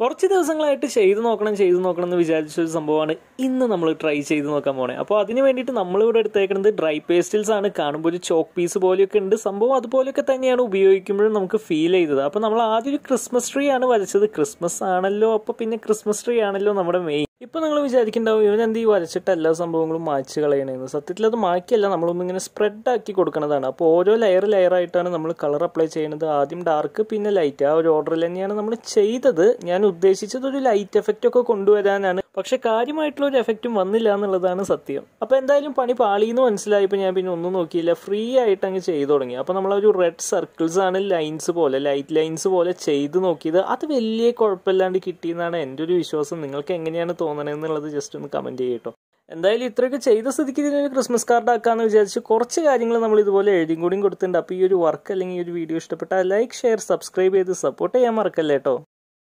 കുറച്ച് ദിവസങ്ങളായിട്ട് ചെയ്ത് നോക്കണം ചെയ്ത് നോക്കണം എന്ന് വിചാരിച്ച ഒരു സംഭവമാണ് ഇന്ന് നമ്മൾ ട്രൈ ചെയ്ത് നോക്കാൻ പോണേ അപ്പോൾ അതിന് വേണ്ടിയിട്ട് നമ്മളിവിടെ എടുത്തേക്കുന്നത് ഡ്രൈ പേസ്റ്റിൽസ് ആണ് കാണുമ്പോൾ ഒരു ചോക്ക് പീസ് പോലെയൊക്കെ ഉണ്ട് സംഭവം അതുപോലെയൊക്കെ തന്നെയാണ് ഉപയോഗിക്കുമ്പോഴും നമുക്ക് ഫീൽ ചെയ്തത് അപ്പോൾ നമ്മൾ ആദ്യം ഒരു ക്രിസ്മസ് ട്രീ ആണ് വരച്ചത് ക്രിസ്മസ് ആണല്ലോ അപ്പോൾ പിന്നെ ക്രിസ്മസ് ട്രീ ആണല്ലോ നമ്മുടെ മെയിൻ ഇപ്പോൾ നിങ്ങൾ വിചാരിക്കുന്നുണ്ടാവും ഇവനെന്ത് ഈ വരച്ചിട്ട് എല്ലാ സംഭവങ്ങളും മായ്ച്ച് കളയണേന്ന് സത്യത്തിൽ അത് മായ്ക്കല്ല നമ്മളൊന്നിങ്ങനെ സ്പ്രെഡാക്കി കൊടുക്കുന്നതാണ് അപ്പോൾ ഓരോ ലെയർ ലെയറായിട്ടാണ് നമ്മൾ കളർ അപ്ലൈ ചെയ്യുന്നത് ആദ്യം ഡാർക്ക് പിന്നെ ലൈറ്റ് ആ ഒരു ഓർഡറിൽ തന്നെയാണ് നമ്മൾ ചെയ്തത് ഞാൻ ഉദ്ദേശിച്ചത് ഒരു ലൈറ്റ് എഫക്റ്റ് ഒക്കെ കൊണ്ടുവരാനാണ് പക്ഷെ കാര്യമായിട്ടുള്ള ഒരു എഫക്റ്റും വന്നില്ല എന്നുള്ളതാണ് സത്യം അപ്പോൾ എന്തായാലും പണി പാളിയെന്ന് മനസ്സിലായപ്പോൾ ഞാൻ പിന്നെ ഒന്നും നോക്കിയില്ല ഫ്രീ ആയിട്ട് അങ്ങ് ചെയ്തു തുടങ്ങി അപ്പോൾ നമ്മളൊരു റെഡ് സർക്കിൾസ് ആണ് ലൈൻസ് പോലെ ലൈറ്റ് ലൈൻസ് പോലെ ചെയ്ത് നോക്കിയത് അത് വലിയ കുഴപ്പമില്ലാണ്ട് കിട്ടിയെന്നാണ് എൻ്റെ ഒരു വിശ്വാസം നിങ്ങൾക്ക് എങ്ങനെയാണ് എന്നുള്ളത് ജസ്റ്റ് ഒന്ന് കമന്റ് ചെയ്യട്ടോ എന്തായാലും ഇത്രയൊക്കെ ചെയ്ത സ്ഥിതിക്ക് ഇതിനൊരു ക്രിസ്മസ് കാർഡ് ആക്കാന്ന് വിചാരിച്ച് കുറച്ച് കാര്യങ്ങൾ നമ്മൾ ഇതുപോലെ എഴുതിയും കൂടിയും കൊടുത്തിട്ടുണ്ട് അപ്പോൾ ഈ ഒരു വർക്ക് അല്ലെങ്കിൽ ഈ ഒരു വീഡിയോ ഇഷ്ടപ്പെട്ടാൽ ലൈക്ക് ഷെയർ സബ്സ്ക്രൈബ് ചെയ്ത് സപ്പോർട്ട് ചെയ്യാൻ മറക്കല്ലേട്ടോ